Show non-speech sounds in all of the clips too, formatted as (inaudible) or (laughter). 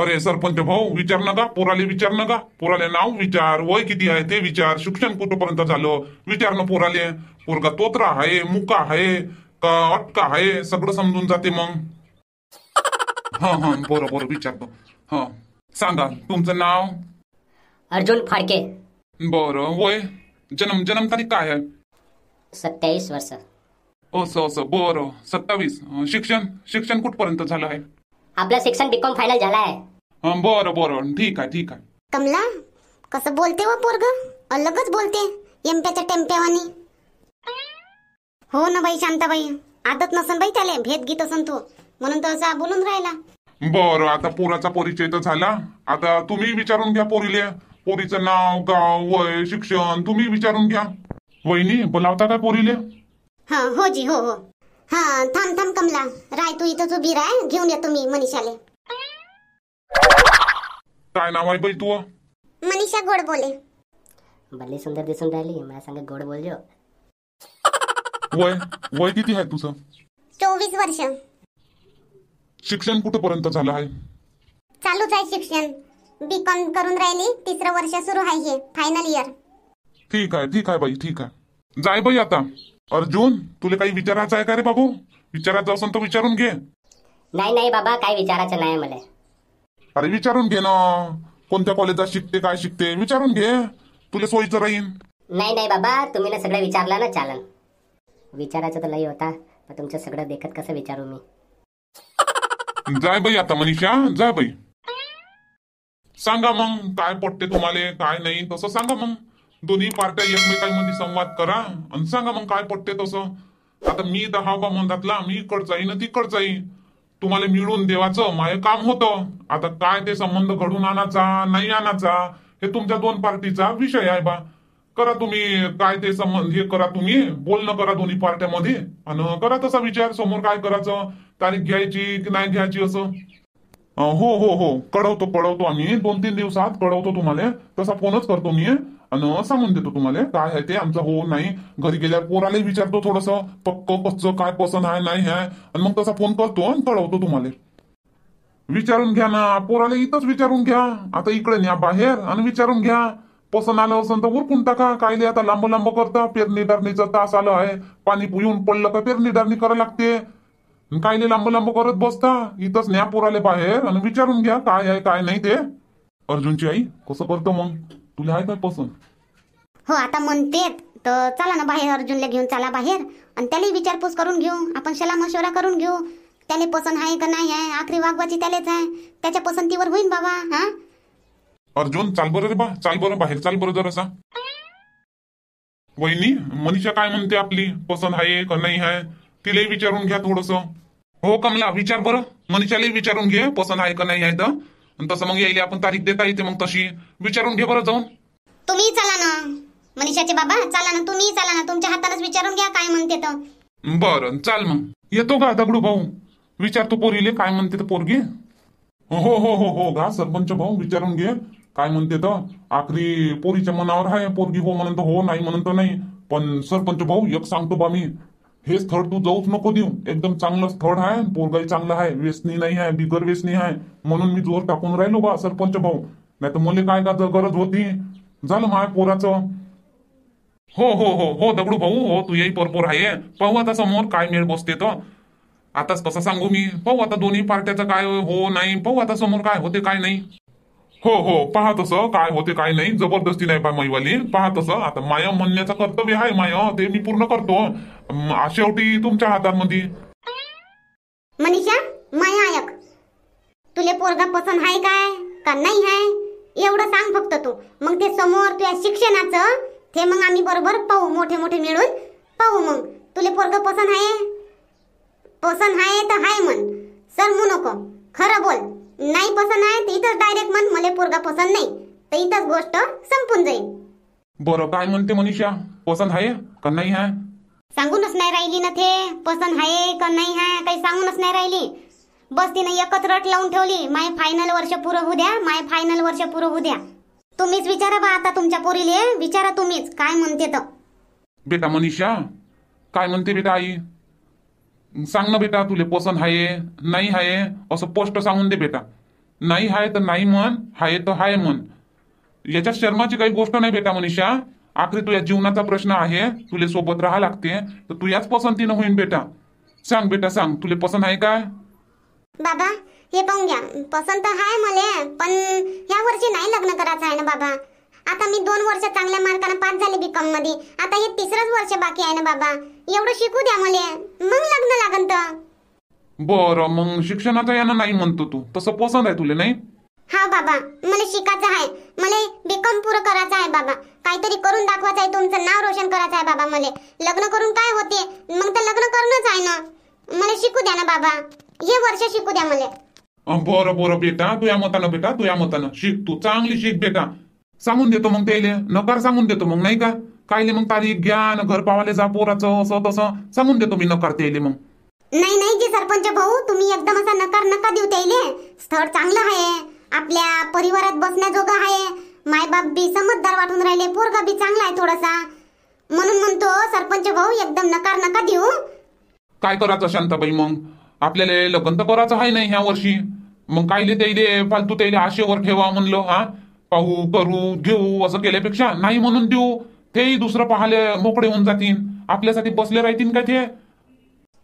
अरे सरपंच भाऊ विचार नका पोराले विचार नका पोराले नाव विचार वय किती आहे ते विचार शिक्षण कुठपर्यंत झालं विचार ना पोराले पोरगा तोत्रा आहे मुका आहे का अटका आहे सगळं समजून जाते मग हा हा बरोबर विचारतो हा सांगा तुमचं नाव अर्जुन फाडके बर वय जन्म जन्म तारीख काय आहे सत्तावीस वर्ष असं असं बर सत्तावीस शिक्षण शिक्षण कुठपर्यंत झालं आहे आपला सेक्शन बीकॉम फायनल झालाय आहे बरं बरं ठीक आहे ठीक आहे कमला कसं बोलते व हो पोरग अलगच बोलते एमप्याच्या टेम्प्यावानी हो ना बाई शांताबाई आदत नसन बाई त्याला भेद घेत असन तू म्हणून तर असा बोलून राहिला बरं आता पोराचा परिचय तर झाला आता तुम्ही विचारून घ्या पोरीले पोरीचं नाव गाव वय शिक्षण तुम्ही विचारून घ्या वहिनी बोलावता का पोरीले हा हो जी हो हो हा थांब थांब कमला राय तू इथंच उभी राय घेऊन या मी मनीषाले काय नाव आहे बाई तू मनीषा गोड बोले भले सुंदर दिसून राहिली मला सांग गोड बोलजो हो. वय वय किती आहे तुझं चोवीस वर्ष शिक्षण कुठपर्यंत झालं आहे चालूच आहे शिक्षण बी कॉम करून राहिली तिसरं वर्ष सुरू आहे हे फायनल इयर ठीक आहे ठीक आहे बाई ठीक आहे जाय बाई आता अर्जुन तुला काही विचारायचं आहे का रे बाबू विचारायचं असेल तर विचारून घे नाही नाही बाबा काय विचारायचं नाही मला अरे विचारून घे ना कोणत्या कॉलेजात शिकते काय शिकते विचारून घे तुला सोयीचं राहीन नाही नाही बाबा तुम्ही ना सगळं विचारलं ना चालन विचारायचं तर लई होता पण तुमचं सगळं देखत कसं विचारू मी जाय बाई आता मनीषा जाय बाई सांगा मग काय पटते तुम्हाला काय नाही तसं सांगा मग दोन्ही पार्ट्या एकमेकांमध्ये संवाद करा आणि सांगा मग काय पडते तसं आता मी तर हा म्हणतातला मी इकडचा आहे ना तिकडचा तुम्हाला मिळून देवाचं माय काम होतं आता काय ते संबंध घडून आणायचा नाही आणायचा हे तुमच्या दोन पार्टीचा विषय आहे बा करा तुम्ही काय ते संबंध हे करा तुम्ही बोलणं करा दोन्ही पार्ट्यामध्ये आणि करा तसा विचार समोर काय करायचं तारीख घ्यायची की नाही घ्यायची असं हो हो हो कळवतो कळवतो आम्ही दोन तीन दिवसात कळवतो तुम्हाला तसा फोनच करतो मी आणि सांगून देतो तुम्हाला काय आहे ते आमचं हो नाही घरी गेल्यावर पोराला विचारतो थोडस पक्क कसं काय पसंत आहे नाही आहे आणि मग तसा फोन करतो आणि कळवतो तुम्हाला विचारून घ्या ना पोराला इथंच विचारून घ्या आता इकडे न्या बाहेर आणि विचारून घ्या पसंद आलं असं तर उरकून टाका कायले आता लांब लांब करता पेरणी डारणीचा तास आलं आहे पाणी येऊन पडलं का पेरणी डारणी करावं लागते कायले लांब लांब करत बसता इथंच न्या पोराले बाहेर आणि विचारून घ्या काय आहे काय नाही ते अर्जुनची आई कसं करतो मग तुला आहे का पसंत हो आता म्हणतेत तर चला ना बाहेर अर्जुनला घेऊन चला बाहेर आणि त्याला विचारपूस करून घेऊ आपण शला मशवरा करून घेऊ त्याला पसंत आहे का नाही आहे आखरी वागवाची त्यालाच आहे त्याच्या पसंतीवर होईन बाबा हा अर्जुन चाल बरं रे बा चाल बरं बाहेर चाल बरं जरासा वहिनी मनीषा काय म्हणते आपली पसंत आहे का नाही आहे तिलाही विचारून घ्या थोडस हो कमला विचार बरं मनीषालाही विचारून घे पसंत आहे का नाही आहे तर आणि तसं मग यायला आपण तारीख देता येते मग तशी विचारून घे बरं जाऊन तुम्ही चला ना मनीषाचे बाबा चला ना तुम्ही चला ना तुमच्या हातालाच विचारून घ्या काय म्हणते तर बरं चाल मग येतो का दगडू भाऊ विचारतो पोरीले काय म्हणते तर पोरगी हो हो हो हो गा सरपंच भाऊ विचारून घे काय म्हणते तर आखरी पोरीच्या मनावर आहे पोरगी हो म्हणून हो नाही म्हणून नाही पण सरपंच भाऊ एक सांगतो बा मी हे स्थळ तू जाऊच नको देऊ एकदम चांगलं स्थळ आहे पोरगाई चांगलं आहे व्यसनी नाही आहे बिगर व्यसनी आहे म्हणून मी जोर टाकून राहिलो बा सरपंच भाऊ नाही तर मुले काय का गरज होती झालं माय पोराचं हो हो हो हो दगडू भाऊ हो तू येई परपोर आहे पाहू आता समोर काय मेळ बसते तर आताच कसं सांगू मी पाहू आता दोन्ही पार्ट्याचं काय हो नाही पाहू आता समोर काय होते काय नाही हो हो पहा तसं काय होते काय नाही जबरदस्ती नाही बा मैवाली पहा तसं आता माय म्हणण्याचं कर्तव्य आहे माय ते मी पूर्ण करतो शेवटी तुमच्या हातांमध्ये मनीषा माया ऐक तुले पोरगा पसंत आहे काय का नाही आहे एवढं सांग फक्त तू मग ते समोर तुझ्या शिक्षणाचं ते मग आम्ही बरोबर पाहू मोठे मोठे मिळून पाहू मग तुले पोरग पसंत आहे पसंत आहे तर हाय म्हण सर म्हणू नको खरं बोल नाही पसंद आहे तर इथंच डायरेक्ट म्हण मला पोरगा पसंद नाही तर इथंच गोष्ट संपून जाईल बरं काय म्हणते मनीषा पसंद आहे का नाही आहे सांगूनच नाही राहिली ना ते पसंत आहे का नाही आहे काही सांगूनच नाही राहिली बस तिने एकच रट लावून ठेवली माय फायनल वर्ष पुरं होऊ द्या माय फायनल वर्ष पुरं होऊ द्या तुम्हीच विचारा बा आता तुमच्या पोरीले विचारा तुम्हीच काय म्हणते तर बेटा मनीषा काय म्हणते बेटा आई सांग ना बेटा तुले पसंत हाये नाही हाये असं स्पष्ट सांगून दे बेटा नाही आहे तर नाही म्हण हाय तर हाय म्हण याच्या शर्माची काही गोष्ट नाही बेटा मनीषा आखरी तुझ्या जीवनाचा प्रश्न आहे तुले सोबत राहा लागते तर तू याच पसंतीनं होईन बेटा सांग बेटा सांग तुले पसंत आहे काय बाबा हे पाहून घ्या पसंत आहे मला पण ह्या वर्षी नाही लग्न करायचं आहे ना बाबा आता मी दोन वर्ष चांगल्या मार्काने पास झाले बीकॉम मध्ये आता हे तिसरंच वर्ष बाकी आहे ना बाबा एवढं शिकू द्या मला मग लग्न लागन तर बर मग शिक्षणाचं यांना नाही म्हणतो तू तसं पसंत आहे तुला नाही हा बाबा मला शिकायचं आहे मला बीकॉम पूर्ण करायचं आहे बाबा काहीतरी करून दाखवायचं आहे तुमचं नाव रोशन करायचं आहे बाबा मला लग्न करून काय होते मग तर लग्न करणंच आहे ना मला शिकू द्या ना बाबा हे वर्ष शिकू द्या मला बरं बरं बेटा तू या मताना बेटा तू या मताना शिक तू चांगली शिक बेटा सांगून देतो मग त्याला नकार सांगून देतो मग नाही का कायले मग तारीख घ्या न घर पावाले जा पोराचं असं तसं सांगून दे तुम्ही नकार त्याले मग नाही नाही जी सरपंच भाऊ तुम्ही एकदम असा नकार नका देऊ त्याले स्थळ चांगलं आहे आपल्या परिवारात बसण्याजोग आहे बाप बी समजदार वाटून राहिले पोरगा बी चांगला आहे थोडासा म्हणून म्हणतो सरपंच भाऊ एकदम नकार नका देऊ काय करायचं शांताबाई मग आपल्याला लग्न तर करायचं आहे नाही ह्या वर्षी मग कायले त्याले फालतू त्याले आशेवर ठेवा म्हणलं हा पाहू करू घेऊ असं केल्यापेक्षा नाही म्हणून देऊ तेही दुसरं पाहाले मोकळे होऊन जातील आपल्यासाठी बसले राहतील का ते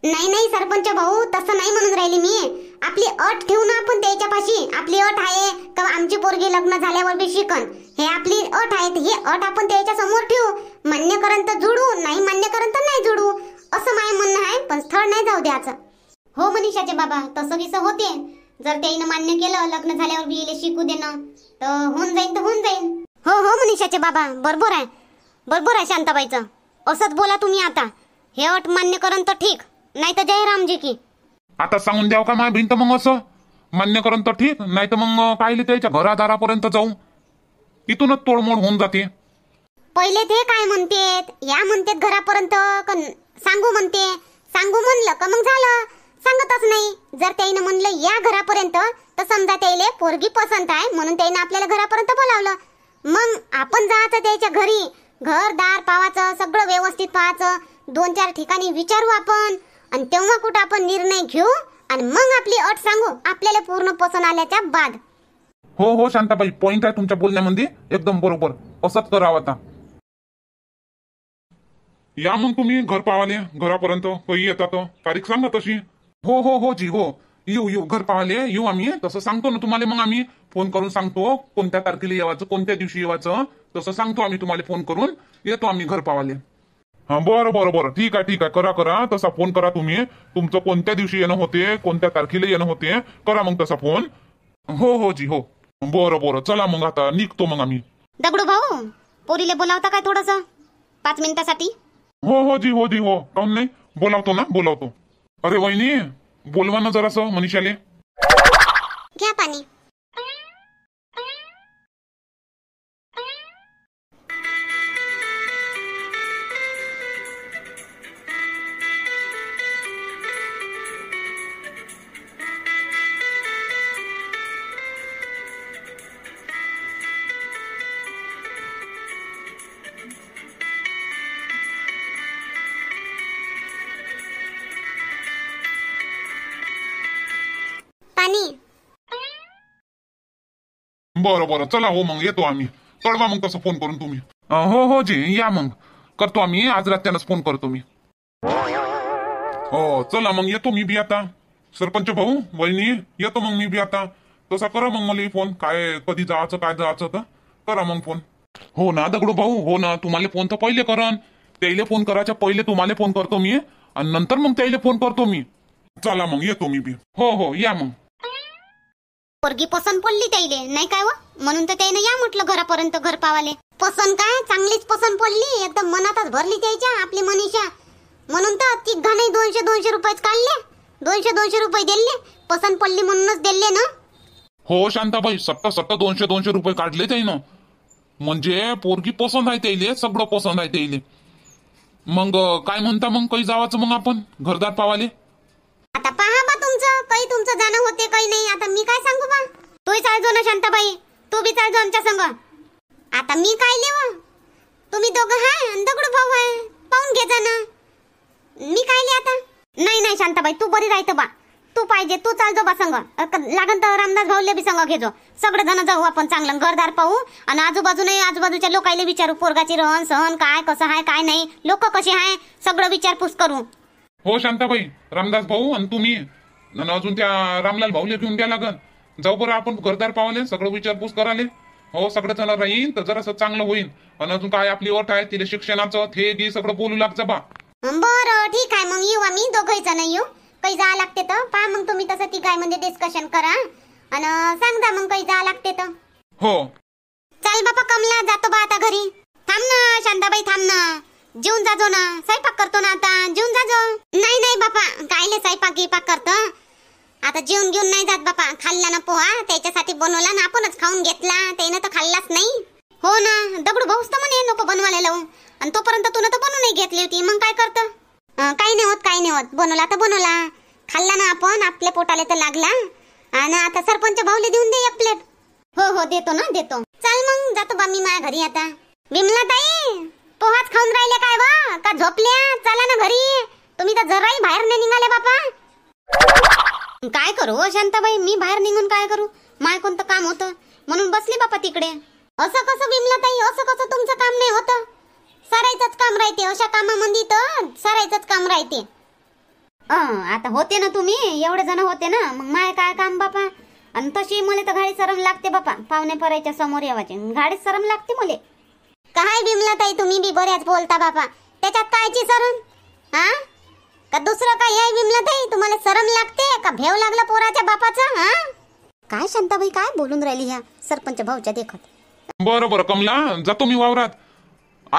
नाही नाही सरपंच भाऊ तसं नाही म्हणून राहिली मी आपली अट ठेवू ना आपण त्याच्यापाशी आपली अट आहे का आमची पोरगी लग्न झाल्यावर बी शिकन हे आपली अट आहे हे अट आपण त्याच्या समोर ठेवू मान्य करन तर जुडू नाही मान्य करन तर नाही जुडू असं माय म्हणणं आहे पण स्थळ नाही जाऊ द्याचं हो मनीषाचे बाबा तसं विस होते जर त्याईनं मान्य केलं लग्न झाल्यावर बी शिकू देणं तर होऊन जाईल तर होऊन जाईल हो हो मनीषाचे बाबा बरोबर आहे बरोबर आहे शांताबाईचं असंच बोला तुम्ही आता हे अट मान्य करून तर ठीक नाही तर जयरामजी की आता सांगून द्याव का माझ्या भिंत मग असं मान्य करून तर ठीक नाही तर मग पाहिले त्याच्या घरादारापर्यंत जाऊ तिथूनच तोडमोड होऊन जाते पहिले ते काय म्हणतेत या म्हणतेत घरापर्यंत सांगू म्हणते सांगू म्हणलं का मग झालं सांगतच नाही जर त्याईनं म्हणलं या घरापर्यंत तर समजा त्याईले पोरगी पसंत आहे म्हणून त्याईनं आपल्याला घरापर्यंत बोलावलं मग आपण जायचं त्याच्या घरी घरदार पावाचं सगळं व्यवस्थित पाहायचं दोन चार ठिकाणी विचारू आपण आणि तेव्हा कुठं आपण निर्णय घेऊ आणि मग आपली अट सांगू आपल्याला पूर्ण पसंत आल्याच्या बाद हो हो शांताबाई पॉइंट आहे तुमच्या बोलण्यामध्ये एकदम बरोबर असंच करावं आता या मग तुम्ही घर पावाले घरापर्यंत कधी येतात तारीख सांगा तशी हो हो हो जी हो येऊ येऊ घर पाहले येऊ आम्ही तसं सांगतो ना तुम्हाला मग आम्ही फोन करून सांगतो कोणत्या तारखेला येवायचं कोणत्या दिवशी येवायचं तसं सांगतो आम्ही तुम्हाला फोन करून येतो आम्ही घर पाहाले हा बरं बरं बरं ठीक आहे ठीक आहे करा करा तसा फोन करा तुम्ही तुमचं कोणत्या दिवशी येणं होते कोणत्या तारखेला येणं होते करा मग तसा फोन हो हो जी हो बरं बरं चला मग आता निघतो मग आम्ही दगडू भाऊ पोरीले बोलावता काय थोडस पाच मिनिटासाठी हो हो जी हो जी हो काहून नाही बोलावतो ना बोलावतो अरे वहिनी बोलवा ना जरासं मनीषाले बर बरं बरं चला हो मग येतो आम्ही कळवा मग तसं फोन करून तुम्ही हो हो जी या मग करतो आम्ही आज रात्यालाच फोन करतो मी हो चला मग येतो मी बी आता सरपंच भाऊ वहिनी येतो मग मी बी आता तसा करा मग मला फोन काय कधी जायचं काय जायचं तर करा मग फोन हो ना दगडू भाऊ हो ना तुम्हाला फोन तर पहिले करन त्याला फोन करायच्या पहिले तुम्हाला फोन करतो मी आणि नंतर मग त्याला फोन करतो मी चला मग येतो मी बी हो हो या मग पोरगी पसंत पडली त्याईले नाही काय व म्हणून तर त्याईनं या म्हटलं घरापर्यंत घर पावाले पसंत काय चांगलीच पसंत पडली एकदम मनातच भरली त्याच्या आपली मनीषा म्हणून तर नाही दोनशे दोनशे रुपयेच काढले दोनशे दोनशे रुपये दिले पसंत पडली म्हणूनच दिले ना हो शांताबाई सट्ट सट्ट दोनशे दोनशे रुपये काढले त्याईनं म्हणजे पोरगी पसंत आहे त्याईले सगळं पसंत आहे त्याईले मग काय म्हणता मग काही जावाचं मग आपण घरदार पावाले आता पहा बा तुमचं काही तुमचं जाणं होते काही नाही आता मी काय सांगू बा तू चालजो ना शांताबाई तू बी चालजो आमच्या संग आता मी काय लिव तुम्ही दोघं हाय आणि भाऊ आहे पाहून घे ना मी काय ले आता नाही नाही शांताबाई तू बरी राहते बा तू पाहिजे तू चालजो बा संग लागन तर रामदास भाऊले बी संग घेजो सगळे जण जाऊ आपण चांगलं घरदार पाहू आणि आजूबाजूने आजूबाजूच्या लोकायले विचारू पोरगाची रहन सहन काय कसं आहे काय नाही लोक कसे आहे सगळं विचारपूस करू हो शांताबाई रामदास भाऊ आणि तुम्ही अजून त्या रामलाल भाऊले घेऊन द्या लागन जाऊ बरं आपण घरदार पावले सगळं विचारपूस कराले हो सगळं जण राहीन तर जरासं चांगलं होईल आणि अजून काय आपली ओट आहे तिला शिक्षणाचं हे गे सगळं बोलू लागचं बा बरं ठीक आहे मग येऊ आम्ही दोघही जण येऊ काही जा लागते तर पहा मग तुम्ही तसं ती काय म्हणजे डिस्कशन करा आणि सांगता मग काही जा लागते तर हो चल बापा कमला जातो बा आता घरी थांब ना शांताबाई थांब ना जेवून जातो ना स्वयंपाक करतो ना आता स्वयंपाक करतो आता जेवण घेऊन नाही जात बापा खाल्ला ना पोहा त्याच्यासाठी बनवला ना आपणच खाऊन घेतला त्याने तर खाल्लाच नाही हो ना दगडू भाऊस तर म्हणे नको बनवायला लावून आणि तोपर्यंत तुला तर बनवून नाही घेतली होती मग काय करत काही नाही होत काही नाही होत बनवला तर बनवला खाल्ला ना आपण आपल्या पोटाला तर लागला आणि आता सरपंच भाऊले देऊन दे एक प्लेट हो हो देतो ना देतो चाल मग जातो बा मी माझ्या घरी आता विमला ताई पोहाच खाऊन राहिले काय बा का झोपल्या चला ना घरी तुम्ही तर जराही बाहेर नाही निघाले बापा काय करू हो शांताबाई मी बाहेर निघून काय करू माय कोणतं काम होतं म्हणून बसली बापा तिकडे असं कसं विमला ताई असं कसं तुमचं काम नाही होतं सारायचंच काम राहते अशा कामामध्ये तर सारायचंच काम राहते आता होते ना तुम्ही एवढे जण होते ना मग माय काय काम बापा आणि तशी मुले तर गाडी सरम लागते बापा पाहुणे परायच्या समोर यावाचे गाडीत सरम लागते मुले काय बिमला ताई तुम्ही बी बऱ्याच बोलता बापा त्याच्यात कायची सरम हा का दुसरं काय आहे विमलाताई तुम्हाला शरम लागते का भेव लागला पोराच्या बापाचा हा काय शांताबाई काय बोलून राहिली ह्या सरपंच भाऊच्या देखत बरोबर बर, कमला जातो मी वावरात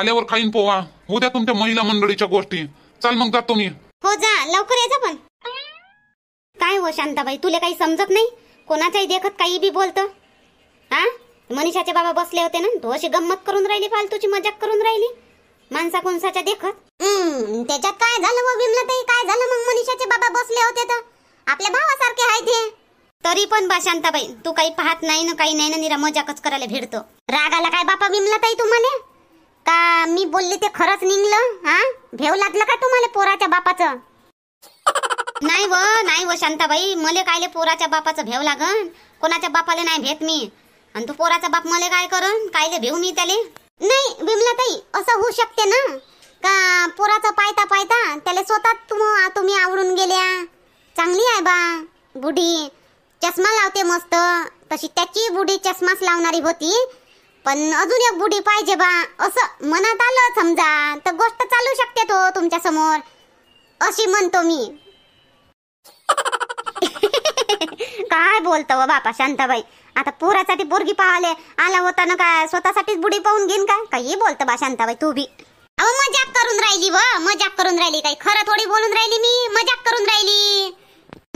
आल्यावर खाईन पोवा उद्या तुमच्या महिला मंडळीच्या गोष्टी चल मग जातो मी हो जा लवकर जा पण काय हो शांताबाई तुला काही समजत नाही कोणाच्याही देखत काही बी बोलत हा मनीषाचे बाबा बसले होते ना तो अशी गंमत करून राहिली फालतूची मजाक करून राहिली माणसा कोणसाच्या देखत त्याच्यात काय झालं व विमला ताई काय झालं मग मनीषाचे बाबा बसले होते तर आपल्या भावासारखे आहे ते तरी पण बा शांताबाई तू काही पाहत नाही ना काही नाही ना निरा मजाकच करायला भेटतो रागाला काय बापा विमला ताई तुम्हाला का मी बोलले ते खरंच निघलं हा भेव लागलं का तुम्हाला पोराच्या बापाचं नाही व नाही व शांताबाई मले कायले पोराच्या बापाचं भेव लागन कोणाच्या बापाला नाही भेट मी आणि तू पोराचा बाप मले काय करन कायले भेऊ मी त्याले नाही बिमला ताई असं होऊ शकते ना का पोराचं पायता पायता त्याला स्वतः तुम्ही आवडून गेल्या चांगली आहे बा बुढी चष्मा लावते मस्त तशी त्याची बुढी चष्माच लावणारी होती पण अजून एक बुढी पाहिजे बा असं मनात आलं समजा तर गोष्ट चालू शकते तो तुमच्या समोर अशी म्हणतो मी (laughs) काय बोलतो हो बापा शांताबाई आता पोरासाठी पोरगी पाहले आला होता ना काय स्वतःसाठीच बुडी पाहून घेईन काय काही बोलतं बा शांताबाई तू बी अहो मजाक करून राहिली व मजाक करून राहिली काही खरं थोडी बोलून राहिली मी मजाक करून राहिली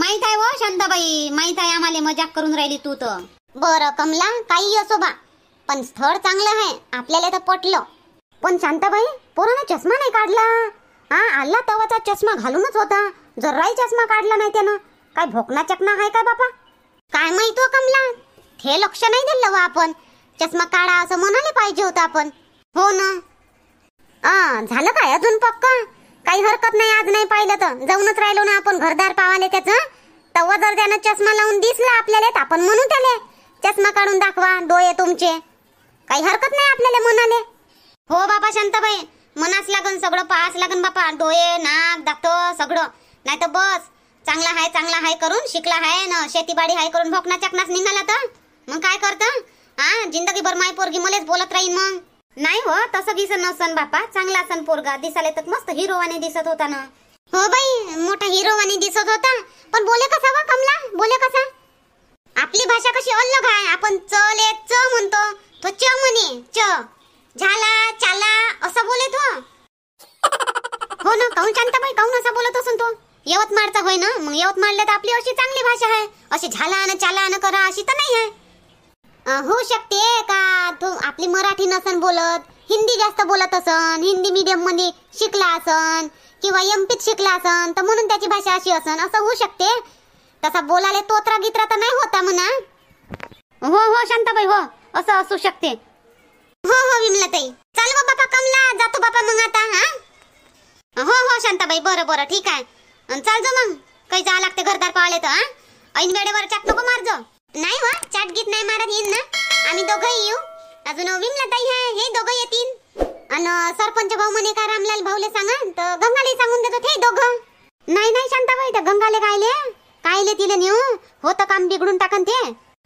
माहित आहे व हो शांताबाई माहित आहे आम्हाला मजाक करून राहिली तू तर बर कमला काही असो बा पण स्थळ चांगलं आहे आपल्याला तर पटलं पण शांताबाई पोरानं चष्मा नाही काढला हा आल्ला तवाचा चष्मा घालूनच होता जर राही चष्मा काढला नाही त्यानं काय भोकना चकना आहे का बापा काय माहितो हो, कमला हे लक्ष नाही दिलं बा आपण चष्मा काढा असं म्हणाले पाहिजे होतं आपण हो ना आ झालं काय अजून पक्का काही हरकत नाही आज नाही पाहिलं तर जाऊनच राहिलो ना आपण घरदार पावाले त्याचं तव्वा जर त्यानं चष्मा लावून दिसला आपल्याला तर आपण म्हणू त्याले चष्मा काढून दाखवा डोळे तुमचे काही हरकत नाही आपल्याला म्हणाले हो बाबा शांताबाई मनास लागन सगळं पाहास लागन बापा डोळे नाक दाखतो सगळं नाही तर बस चांगला हाय चांगला हाय करून शिकला हाय ना शेतीबाडी हाय करून भोकना चकनास निघाला तर मग काय करतं हा भर माय पोरगी मलाच बोलत राहीन मग नाही हो तसं गिसन नसन बापा चांगला असन पोरगा दिसाले तर मस्त हिरोवानी दिसत होता ना हो बाई मोठा हिरोवानी दिसत होता पण बोले कसा वा कमला बोले कसा आपली भाषा कशी अलग आहे आपण ये च म्हणतो तो च म्हणे च झाला चाला असं बोले हो हो ना काऊन बाई काऊन असं बोलत असून तो मारता होय ना मग यवतमाळला तर आपली अशी चांगली भाषा आहे अशी झाला आणि चाला आणि करा अशी तर नाही आहे होऊ शकते का तू आपली मराठी नसन बोलत हिंदी जास्त बोलत असन हिंदी मीडियम मध्ये शिकला असन किंवा एमपीत शिकला असन तर म्हणून त्याची भाषा अशी असन असं होऊ शकते तसा बोलाले तोत्रा गित्रा तर नाही होता म्हणा हो हो शांताबाई हो असं असू शकते हो हो विमला ताई चल बाबा कमला जातो बाबा मग आता हा हो हो शांताबाई बरं बरं ठीक आहे चाल जो मग काही जावं लागते घरदार पाळले तर ऐन वेळेवर चाक नको मारज मारत येईन ना आम्ही दोघंही येऊ अजून विमला ताई हाय हे दोघ येतील अन सरपंच भाऊ म्हणे का रामलाल भाऊले सांगा तर गंगाले सांगून देतो ते दोघ नाही नाही शांताबाई ते गंगाले कायले कायले तिले नेऊ होतं काम बिघडून टाकन ते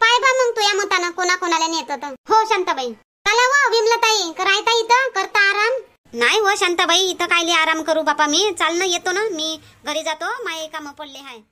पाय बा मग तू या कोणा कोणाला नेत तर हो शांताबाई चला व विमला ताई करायता इथं करता आराम नाही हो शांताबाई इथं कायले आराम करू बापा मी चालणं येतो ना मी घरी जातो माय काम पडले हाय